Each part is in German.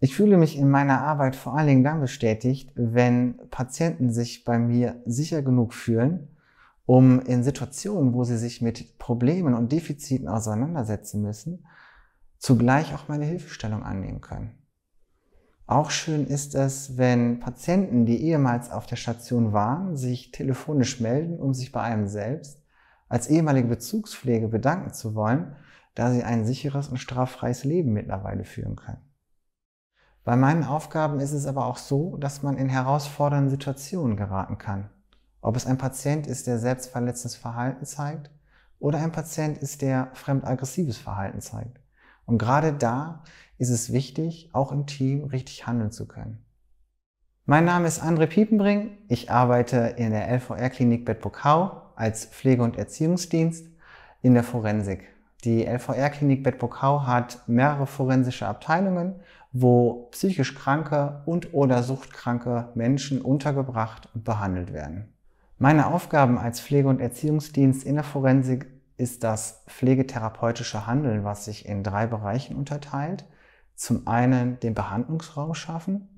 Ich fühle mich in meiner Arbeit vor allen Dingen dann bestätigt, wenn Patienten sich bei mir sicher genug fühlen, um in Situationen, wo sie sich mit Problemen und Defiziten auseinandersetzen müssen, zugleich auch meine Hilfestellung annehmen können. Auch schön ist es, wenn Patienten, die ehemals auf der Station waren, sich telefonisch melden, um sich bei einem selbst als ehemalige Bezugspflege bedanken zu wollen, da sie ein sicheres und straffreies Leben mittlerweile führen können. Bei meinen Aufgaben ist es aber auch so, dass man in herausfordernden Situationen geraten kann. Ob es ein Patient ist, der selbstverletztes Verhalten zeigt oder ein Patient ist, der fremdaggressives Verhalten zeigt. Und gerade da ist es wichtig, auch im Team richtig handeln zu können. Mein Name ist André Piepenbring. Ich arbeite in der LVR-Klinik bettburg hau als Pflege- und Erziehungsdienst in der Forensik. Die LVR-Klinik Bedburg-Hau hat mehrere forensische Abteilungen, wo psychisch kranke und oder suchtkranke Menschen untergebracht und behandelt werden. Meine Aufgaben als Pflege- und Erziehungsdienst in der Forensik ist das pflegetherapeutische Handeln, was sich in drei Bereichen unterteilt. Zum einen den Behandlungsraum schaffen,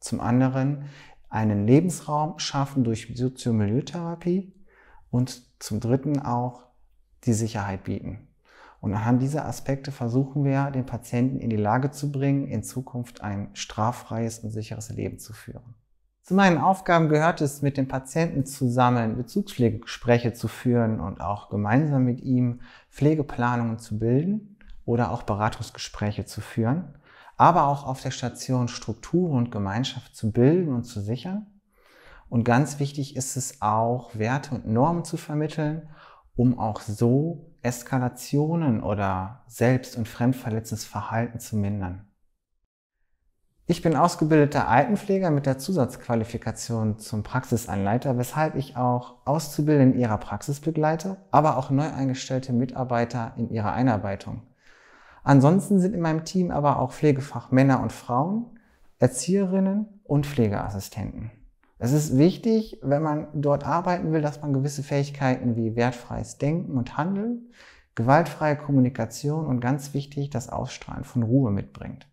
zum anderen einen Lebensraum schaffen durch Soziomilieu-Therapie und zum Dritten auch die Sicherheit bieten. Und anhand dieser Aspekte versuchen wir, den Patienten in die Lage zu bringen, in Zukunft ein straffreies und sicheres Leben zu führen. Zu meinen Aufgaben gehört es, mit dem Patienten zusammen Bezugspflegegespräche zu führen und auch gemeinsam mit ihm Pflegeplanungen zu bilden oder auch Beratungsgespräche zu führen, aber auch auf der Station Strukturen und Gemeinschaft zu bilden und zu sichern und ganz wichtig ist es auch, Werte und Normen zu vermitteln, um auch so Eskalationen oder Selbst- und fremdverletzendes Verhalten zu mindern. Ich bin ausgebildeter Altenpfleger mit der Zusatzqualifikation zum Praxisanleiter, weshalb ich auch Auszubildende in ihrer Praxis begleite, aber auch neu eingestellte Mitarbeiter in ihrer Einarbeitung. Ansonsten sind in meinem Team aber auch Pflegefachmänner und Frauen, Erzieherinnen und Pflegeassistenten. Es ist wichtig, wenn man dort arbeiten will, dass man gewisse Fähigkeiten wie wertfreies Denken und Handeln, gewaltfreie Kommunikation und ganz wichtig das Ausstrahlen von Ruhe mitbringt.